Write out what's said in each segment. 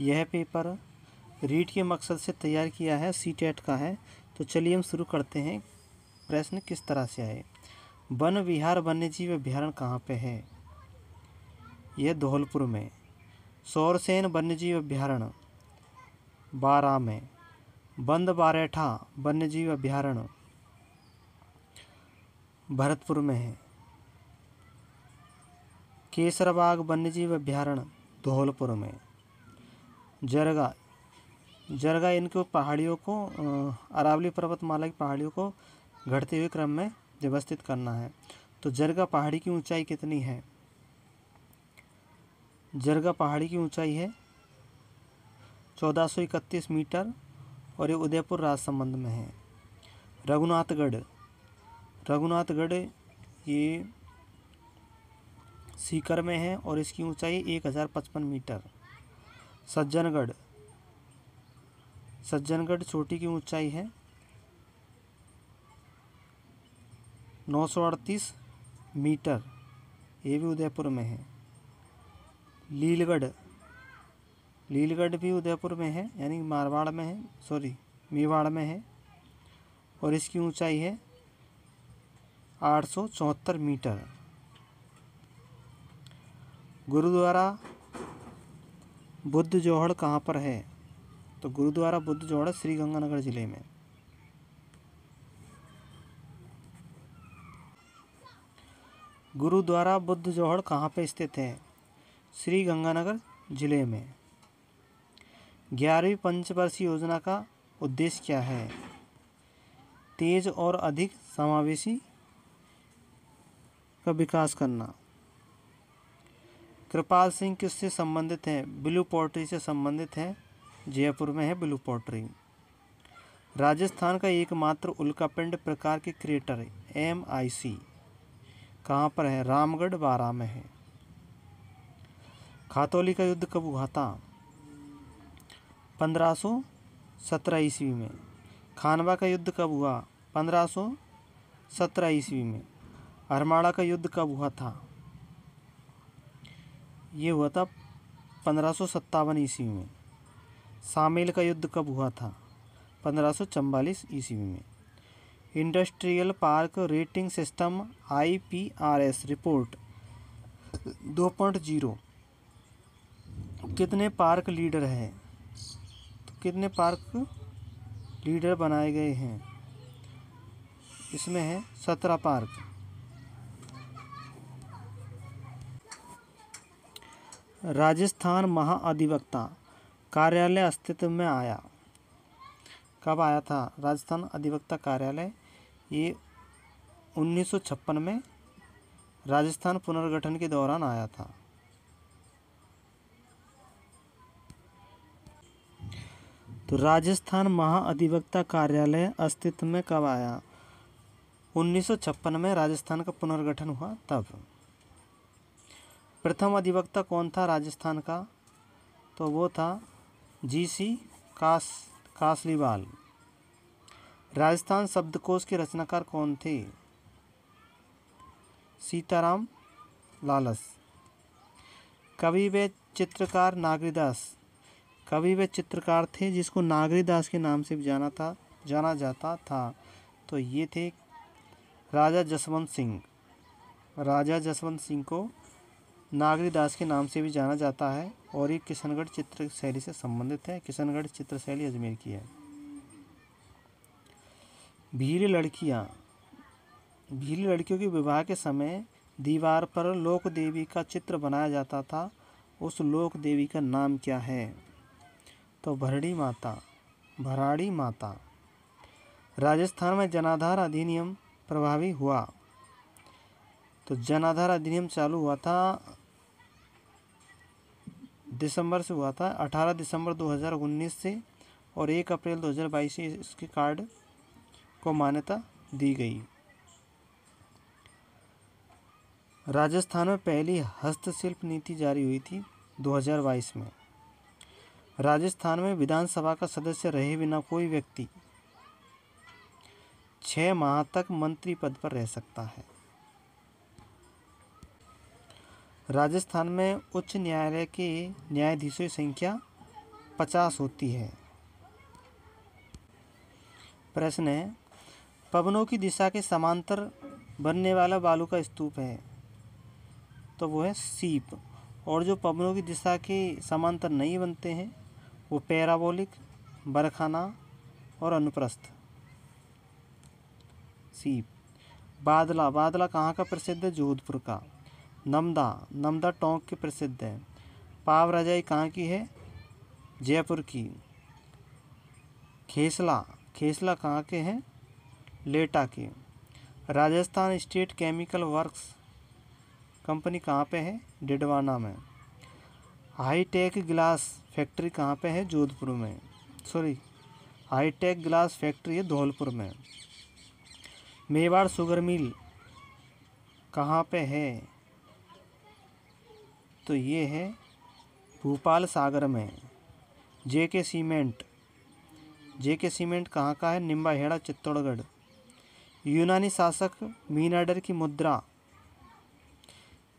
यह पेपर रीट के मकसद से तैयार किया है सी टेट का है तो चलिए हम शुरू करते हैं प्रश्न किस तरह से आए वन विहार वन्य जीव कहाँ पे है यह धौलपुर में सौरसेन वन्यजीव अभ्यारण्य बारा में बंद बारेठा वन्यजीव अभ्यारण्य भरतपुर में है केसरबाग वन्यजीव अभ्यारण्य धौलपुर में जरगा जरगा इनको पहाड़ियों को अरावली पर्वतमाला की पहाड़ियों को घटते हुए क्रम में व्यवस्थित करना है तो जरगा पहाड़ी की ऊंचाई कितनी है जरगा पहाड़ी की ऊंचाई है चौदह मीटर और ये उदयपुर राजसमंद में है रघुनाथगढ़ रघुनाथगढ़ ये सीकर में है और इसकी ऊंचाई 1055 मीटर सज्जनगढ़ सज्जनगढ़ चोटी की ऊंचाई है नौ सौ अड़तीस मीटर ये भी उदयपुर में है लीलगढ़ लीलगढ़ भी उदयपुर में है यानी मारवाड़ में है सॉरी मेवाड़ में है और इसकी ऊंचाई है आठ सौ चौहत्तर मीटर गुरुद्वारा बुद्ध जोहड़ कहाँ पर है तो गुरुद्वारा बुद्ध जोहड़ श्री गंगानगर ज़िले में गुरुद्वारा बुद्ध जोहड़ कहाँ पर स्थित है श्री गंगानगर ज़िले में ग्यारहवीं पंचवर्षीय योजना का उद्देश्य क्या है तेज और अधिक समावेशी का विकास करना कृपाल सिंह किससे संबंधित हैं ब्लू पॉटरी से संबंधित हैं जयपुर में है ब्लू पॉटरी राजस्थान का एकमात्र उल्कापिंड प्रकार के क्रिएटर एम आई सी कहाँ पर है रामगढ़ बारा में है खातौली का युद्ध कब हुआ था पंद्रह सौ सत्रह ईस्वी में खानवा का युद्ध कब हुआ पंद्रह सौ सत्रह ईस्वी में अरमाड़ा का युद्ध कब हुआ था ये हुआ था पंद्रह सौ सत्तावन ईस्वी में सामेल का युद्ध कब हुआ था पंद्रह सौ चम्बालीस ईस्वी में industrial park rating system IPRS report दो पॉइंट जीरो कितने पार्क लीडर हैं तो कितने पार्क लीडर बनाए गए हैं इसमें है सत्रह पार्क राजस्थान महाअधिवक्ता कार्यालय अस्तित्व में आया कब आया था राजस्थान अधिवक्ता कार्यालय ये 1956 में राजस्थान पुनर्गठन के दौरान आया था तो राजस्थान महाअधिवक्ता कार्यालय अस्तित्व में कब आया 1956 में राजस्थान का पुनर्गठन हुआ तब प्रथम अधिवक्ता कौन था राजस्थान का तो वो था जी सी कास कासलीवाल राजस्थान शब्दकोश के रचनाकार कौन थे सीताराम लालस कवि व चित्रकार नागरीदास कवि व चित्रकार थे जिसको नागरीदास के नाम से भी जाना था जाना जाता था तो ये थे राजा जसवंत सिंह राजा जसवंत सिंह को नागरी दास के नाम से भी जाना जाता है और ये किशनगढ़ चित्र शैली से संबंधित है किशनगढ़ चित्र शैली अजमेर की है भीली लड़कियाँ भीली लड़कियों के विवाह के समय दीवार पर लोक देवी का चित्र बनाया जाता था उस लोक देवी का नाम क्या है तो भरड़ी माता भराड़ी माता राजस्थान में जनाधार अधिनियम प्रभावी हुआ तो जनाधार अधिनियम चालू हुआ था दिसंबर से हुआ था 18 दिसंबर 2019 से और 1 अप्रैल 2022 से इसके कार्ड को मान्यता दी गई राजस्थान में पहली हस्तशिल्प नीति जारी हुई थी 2022 में राजस्थान में विधानसभा का सदस्य रहे बिना कोई व्यक्ति छः माह तक मंत्री पद पर रह सकता है राजस्थान में उच्च न्यायालय के न्यायाधीशों की संख्या पचास होती है प्रश्न है पवनों की दिशा के समांतर बनने वाला बालू का स्तूप है तो वो है सीप और जो पवनों की दिशा के समांतर नहीं बनते हैं वो पैराबोलिक बरखाना और अनुप्रस्थ सीप बादला बादला कहाँ का प्रसिद्ध है जोधपुर का नमदा नमदा टोंक की प्रसिद्ध है पाव रजाई कहाँ की है जयपुर की खेसला खेसला कहाँ के हैं लेटा के Rajasthan state chemical works company कहाँ पे है डिडवाना में हाईटेक ग्लास फैक्ट्री कहाँ पे है जोधपुर में सॉरी हाईटेक ग्लास फैक्ट्री है धौलपुर में मेवाड़ शुगर मिल कहाँ पे है तो ये है भोपाल सागर में जे के सीमेंट जे के सीमेंट कहाँ का है निम्बाहेड़ा चित्तौड़गढ़ यूनानी शासक मीनाडर की मुद्रा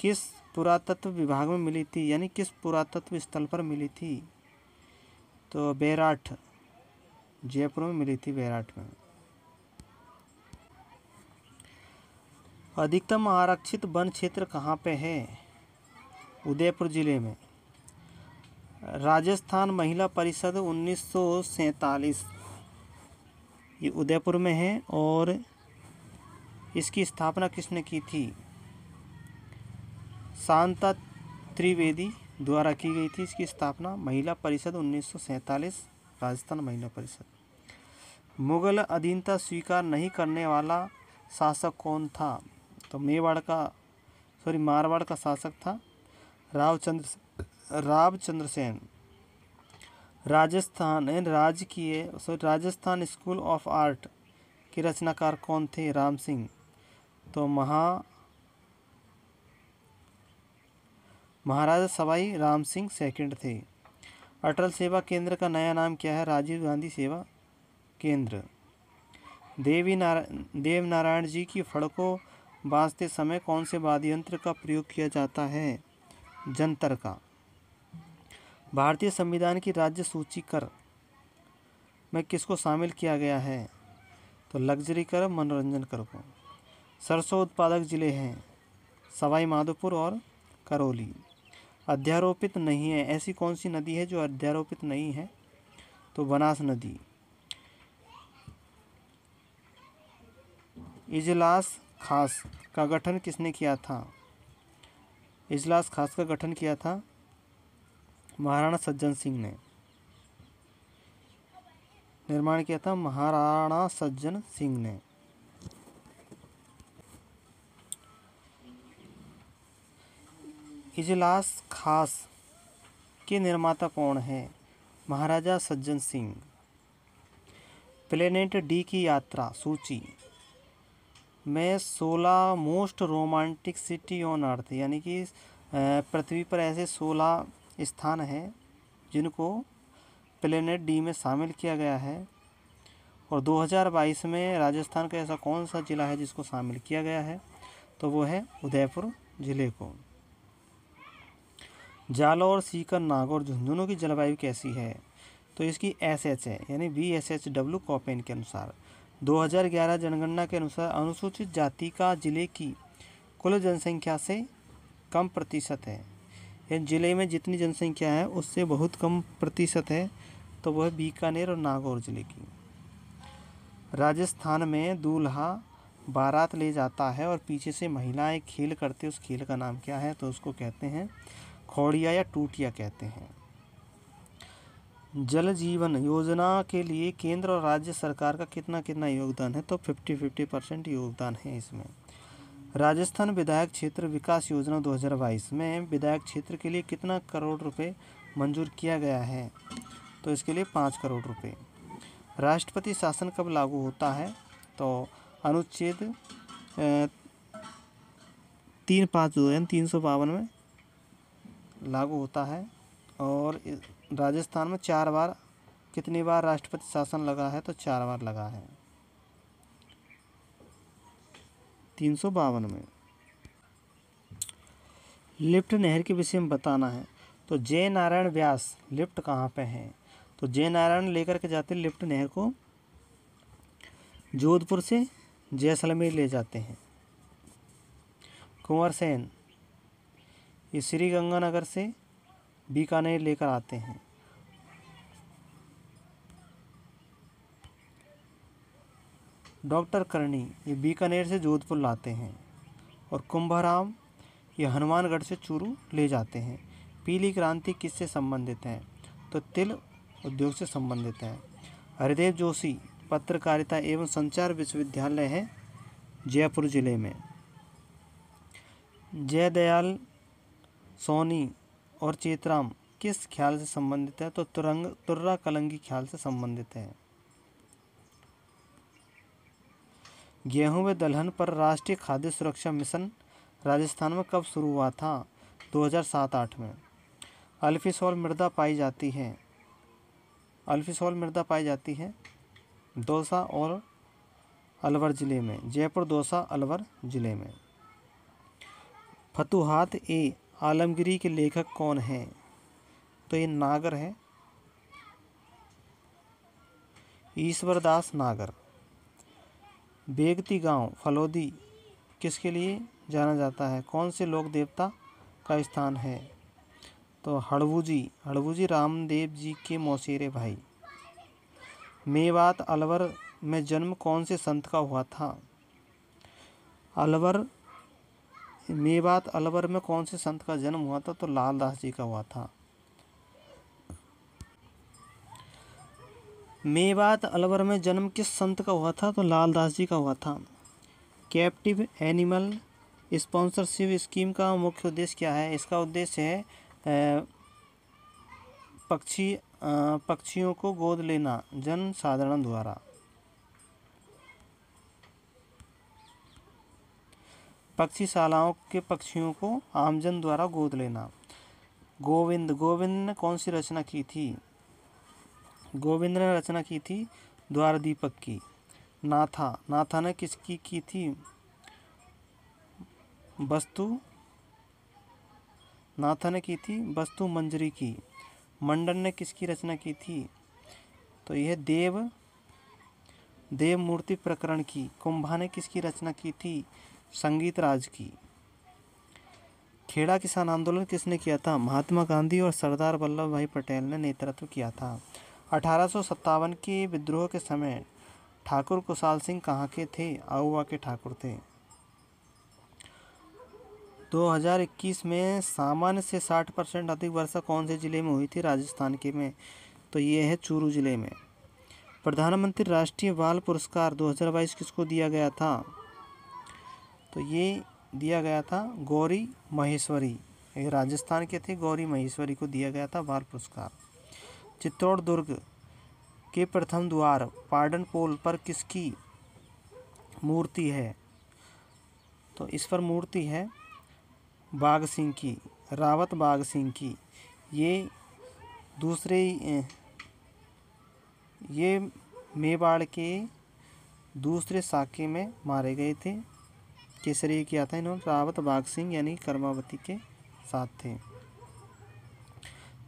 किस पुरातत्व विभाग में मिली थी यानी किस पुरातत्व स्थल पर मिली थी तो बैराठ जयपुर में मिली थी बैराठ में अधिकतम आरक्षित वन क्षेत्र कहाँ पे है उदयपुर ज़िले में राजस्थान महिला परिषद उन्नीस ये उदयपुर में है और इसकी स्थापना किसने की थी शांता त्रिवेदी द्वारा की गई थी इसकी स्थापना महिला परिषद उन्नीस राजस्थान महिला परिषद मुगल अधीनता स्वीकार नहीं करने वाला शासक कौन था तो मेवाड़ का सॉरी मारवाड़ का शासक था रावचंद्र रावचंद्र सेन राजस्थान राजकीय sorry Rajasthan school of art के रचनाकार कौन थे राम सिंह तो महा महाराजा सवाई राम सिंह सेकंड थे अटल सेवा केंद्र का नया नाम क्या है राजीव गांधी सेवा केंद्र देवी नारायण देव नारायण जी की फड़कों बांसते समय कौन से वाद्य यंत्र का प्रयोग किया जाता है जंतर का भारतीय संविधान की राज्य सूची कर में किसको शामिल किया गया है तो लग्जरी कर मनोरंजन कर को सरसों उत्पादक ज़िले हैं सवाई माधोपुर और करौली अध्यारोपित नहीं है ऐसी कौन सी नदी है जो अध्यारोपित नहीं है तो बनास नदी इजलास खास का गठन किसने किया था इजलास खास का गठन किया था महाराणा सज्जन सिंह ने निर्माण किया था महाराणा सज्जन सिंह ने इजलास खास के निर्माता कौन है महाराजा सज्जन सिंह प्लेनेट डी की यात्रा सूची में सोलह most romantic city on earth यानी कि पृथ्वी पर ऐसे सोलह स्थान हैं जिनको प्लेनेट डी में शामिल किया गया है और 2022 में राजस्थान का ऐसा कौन सा ज़िला है जिसको शामिल किया गया है तो वो है उदयपुर ज़िले को जालौर सीकर नागौर झुंझुनू की जलवायु कैसी है तो इसकी एस एच है यानी B S H W Koppen के अनुसार 2011 जनगणना के अनुसार अनुसूचित जाति का जिले की कुल जनसंख्या से कम प्रतिशत है या जिले में जितनी जनसंख्या है उससे बहुत कम प्रतिशत है तो वह बीकानेर और नागौर जिले की राजस्थान में दूल्हा बारात ले जाता है और पीछे से महिलाएं खेल करते उस खेल का नाम क्या है तो उसको कहते हैं खौड़िया या टूटिया कहते हैं जल जीवन योजना के लिए केंद्र और राज्य सरकार का कितना कितना योगदान है तो फिफ्टी फिफ्टी परसेंट योगदान है इसमें राजस्थान विधायक क्षेत्र विकास योजना 2022 में विधायक क्षेत्र के लिए कितना करोड़ रुपए मंजूर किया गया है तो इसके लिए पाँच करोड़ रुपए राष्ट्रपति शासन कब लागू होता है तो अनुच्छेद तीन पाँच दो तीन सौ बावन में लागू होता है और राजस्थान में चार बार कितनी बार राष्ट्रपति शासन लगा है तो चार बार लगा है तीन सौ बावन में लिफ्ट नहर के विषय में बताना है तो जय नारायण व्यास लिफ्ट कहाँ पे हैं तो जय नारायण लेकर के जाते लिफ्ट नहर को जोधपुर से जैसलमेर ले जाते हैं कुंवर सेन ये श्री गंगानगर से बीकानेर लेकर आते हैं डॉक्टर करणी ये बीकानेर से जोधपुर लाते हैं और कुंभाराम ये हनुमानगढ़ से चूरू ले जाते हैं पीली क्रांति किससे संबंधित है तो तिल उद्योग से संबंधित है हरिदेव जोशी पत्रकारिता एवं संचार विश्वविद्यालय है जयपुर ज़िले में जयदयाल सोनी और चेतराम किस ख्याल से संबंधित है तो तुरंग तुर्रा कलंगी ख्याल से संबंधित है गेहूं व दलहन पर राष्ट्रीय खाद्य सुरक्षा मिशन राजस्थान में कब शुरू हुआ था 2007-8 में अल्फिसोल मृदा पाई जाती है अल्फिसोल मृदा पाई जाती है दौसा और अलवर ज़िले में जयपुर दौसा अलवर ज़िले में फतुहात ए आलमगिरी के लेखक कौन हैं तो ये नागर है ईश्वरदास नागर बेगती गांव फलोदी किसके लिए जाना जाता है कौन से लोक देवता का स्थान है तो हड़बूजी हड़बूजी रामदेव जी के मौसेरे भाई मेवात अलवर में जन्म कौन से संत का हुआ था अलवर मेवात अलवर में कौन से संत का जन्म हुआ था तो लालदास जी का हुआ था मेवात अलवर में जन्म किस संत का हुआ था तो लालदास जी का हुआ था कैप्टिव एनिमल स्पॉन्सरशिप स्कीम का मुख्य उद्देश्य क्या है इसका उद्देश्य है पक्षी पक्षियों को गोद लेना जन साधारण द्वारा पक्षीशालाओं के पक्षियों को आमजन द्वारा गोद लेना गोविंद गोविंद ने कौन सी रचना की थी गोविंद ने रचना की थी द्वार दीपक की नाथा नाथा ने किसकी की थी वस्तु नाथा ने की थी वस्तु मंजरी की मंडन ने किसकी रचना की थी तो यह देव देव मूर्ति प्रकरण की कुंभा ने किसकी रचना की थी संगीत राज की खेड़ा किसान आंदोलन किसने किया था महात्मा गांधी और सरदार वल्लभ भाई पटेल ने नेतृत्व किया था अठारह के विद्रोह के समय ठाकुर कुशाल सिंह कहाँ के थे आउवा के ठाकुर थे 2021 में सामान्य से 60 परसेंट अधिक वर्षा कौन से ज़िले में हुई थी राजस्थान के में तो ये है चूरू ज़िले में प्रधानमंत्री राष्ट्रीय बाल पुरस्कार 2022 किसको दिया गया था तो ये दिया गया था गौरी महेश्वरी ये राजस्थान के थे गौरी महेश्वरी को दिया गया था बाल पुरस्कार चित्तौड़ दुर्ग के प्रथम द्वार पार्डन पोल पर किसकी मूर्ति है तो इस पर मूर्ति है बाघ सिंह की रावत बाघ सिंह की ये दूसरे ये मेवाड़ के दूसरे साके में मारे गए थे केसरी किया था इन्होंने रावत बाघ सिंह यानी कर्मावती के साथ थे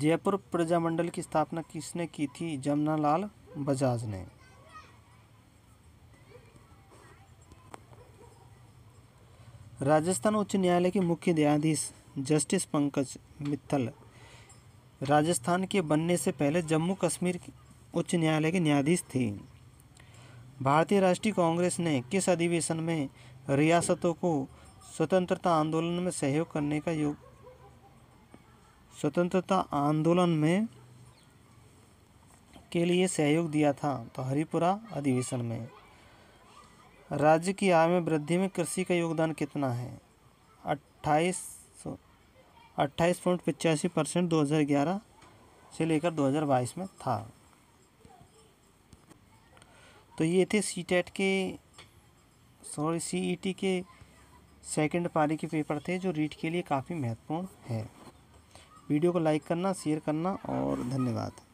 जयपुर प्रजामंडल की स्थापना किसने की थी जमुनालाल बजाज ने राजस्थान उच्च न्यायालय के मुख्य न्यायाधीश जस्टिस पंकज मित्तल राजस्थान के बनने से पहले जम्मू कश्मीर उच्च न्यायालय के न्यायाधीश थे भारतीय राष्ट्रीय कांग्रेस ने किस अधिवेशन में रियासतों को स्वतंत्रता आंदोलन में सहयोग करने का योग स्वतंत्रता आंदोलन में के लिए सहयोग दिया था तो हरिपुरा अधिवेशन में राज्य की आय में वृद्धि में कृषि का योगदान कितना है अट्ठाईस अट्ठाईस पॉइंट पचासी परसेंट दो हज़ार ग्यारह से लेकर दो हज़ार बाईस में था तो ये थे सी टेट e के सॉरी सीईटी e के सेकंड पारी के पेपर थे जो रीट के लिए काफ़ी महत्वपूर्ण है वीडियो को लाइक करना शेयर करना और धन्यवाद